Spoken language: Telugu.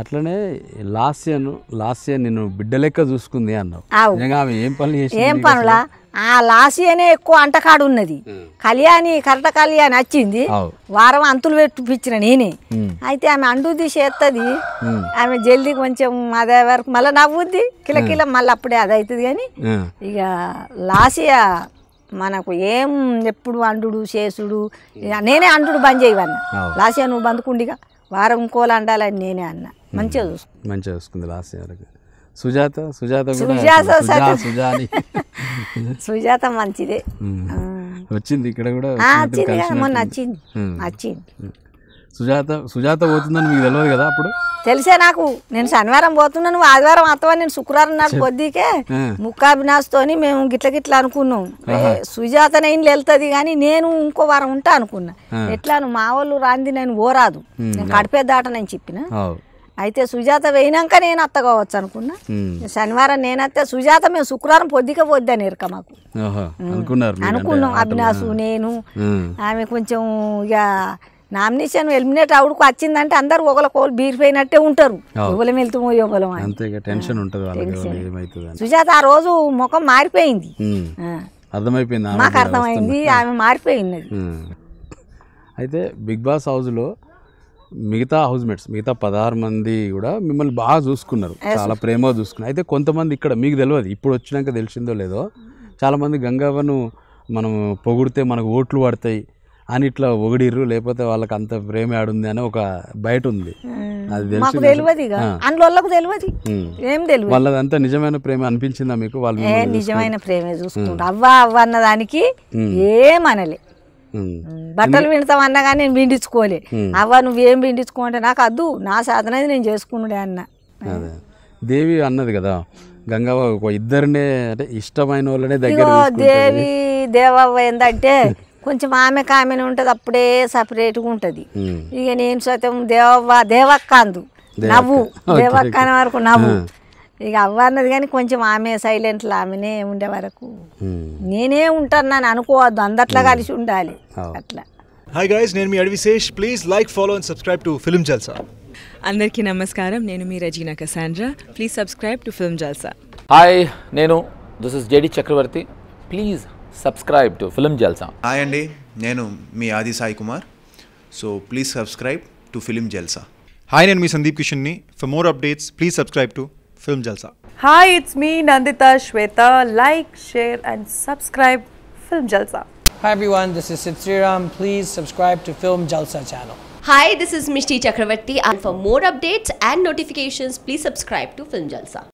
అట్లనే లాస్యను లాస్య నిన్ను బిడ్డ లెక్క చూసుకుంది అన్నావు నిజంగా ఆమె ఏం పనులు ఏం పనులా ఆ లాసి అనే ఎక్కువ అంటకాడు ఉన్నది కళ్యాణి కరట కళ్యాణి వచ్చింది వారం అంతులు పెట్టిపించిన నేనే అయితే ఆమె అండుది చేస్తుంది ఆమె జల్దీ కొంచెం అదే వరకు మళ్ళీ నవ్వుద్ది కిలకిల మళ్ళీ అప్పుడే అది అవుతుంది కానీ ఇక లాసియా మనకు ఏం ఎప్పుడు అండు చేసుడు నేనే అండు బంద్ చేయవన్న లాసియా నువ్వు బందుకుండిగా వారం ఇంకోలు అండాలని నేనే అన్న మంచిగా చూసుకుంది మంచిగా చూసుకుంది లాసియా సుజాత సుజాత సుజాత సుజాని సుజాత మంచిదే వచ్చింది ఇక్కడ కూడా మొన్న వచ్చింది వచ్చింది సుజాత సుజాత పోతుందని మీకు తెలియదు కదా అప్పుడు తెలిసే నాకు నేను శనివారం పోతున్నాను ఆదివారం అత్తవా నేను శుక్రవారం నాడు పొద్దుకే ముక్కాభినాస్తోని మేము గిట్ల గిట్ల అనుకున్నాం సుజాత నేను వెళ్తుంది కానీ నేను ఇంకో వారం ఉంటా అనుకున్నా ఎట్లా మా వాళ్ళు రాంది నేను ఓరాదు నేను కడిపే దాట నేను చెప్పిన అయితే సుజాత వేయినాక నేను అత్త కావచ్చు అనుకున్నా శనివారం నేనత్తే సుజాత మేము శుక్రవారం పొద్దుక పొద్దని ఇరక మాకు అనుకున్నాం అభినాసు నేను ఆమె కొంచెం ఇక నామినేషన్ ఎలిమినేట్ అవుడుకు వచ్చిందంటే అందరు కోలు బీరిపోయినట్టే ఉంటారు ఎవరు వెళ్తామో ఎవరు టెన్షన్ ఉంటుంది సుజాత ఆ రోజు ముఖం మారిపోయింది అర్థమైపోయింది మాకు అర్థమైంది ఆమె మారిపోయింది అయితే బిగ్ బాస్ హౌస్లో మిగతా హౌస్ మేట్స్ మిగతా పదహారు మంది కూడా మిమ్మల్ని బాగా చూసుకున్నారు చాలా ప్రేమ చూసుకున్నారు అయితే కొంతమంది ఇక్కడ మీకు తెలియదు ఇప్పుడు వచ్చినాక తెలిసిందో లేదో చాలామంది గంగావను మనం పొగిడితే మనకు ఓట్లు పడతాయి అని ఇట్లా ఒగిడిర్రు లేకపోతే వాళ్ళకి అంత ప్రేమ ఆడుంది అని ఒక బయట ఉంది hmm. అది తెలియదు hmm. ఏం తెలియదు వాళ్ళదంతా నిజమైన ప్రేమ అనిపించిందా మీకు వాళ్ళు నిజమైన ప్రేమ చూసుకుంటారు hmm. అవ్వ అవ్వ అన్నదానికి ఏమనలే బట్టలు పిండుతాం అన్నా కానీ నేను పిండించుకోలే అవ్వ నువ్వేం అంటే నాకు అద్దు నా సాధన నేను చేసుకున్నాడే అన్న దేవి అన్నది కదా గంగవ్వ ఒక ఇద్దరినే అంటే ఇష్టమైన వాళ్ళనే దగ్గర దేవి దేవవ్వ ఏంటంటే కొంచెం ఆమె కామెనే ఉంటుంది అప్పుడే సపరేట్గా ఉంటుంది ఇక నేను సైతం దేవవ్వ దేవక్క అందు నవ్వు దేవక్క అనే వరకు నవ్వు ఇక అన్నది కానీ కొంచెం ఆమె సైలెంట్లో ఆమెనే ఉండే వరకు hmm. నేనే ఉంటాను నన్ను అనుకోవద్దు అందట్లా hmm. కలిసి ఉండాలి oh. అట్లా హాయ్ గైస్ నేను మీ Adivi Sesh please like follow and subscribe to film జల్సా అందరికీ నమస్కారం నేను మీ Razina Cassandra please subscribe to film Jalsa hi నేను this is JD Chakravarthi please subscribe to film Jalsa hi అండి నేను మీ ఆది Sai Kumar so please subscribe to film Jalsa hi నేను మీ Sandeep కిషన్ని for more updates please subscribe to Film Jalsa. Hi, it's me Nandita Shweta. Like, share and subscribe Film Jalsa. Hi everyone, this is Ram. Please subscribe to Film Jalsa channel. Hi, this is Mishti Chakravarti and for more updates and notifications, please subscribe to Film Jalsa.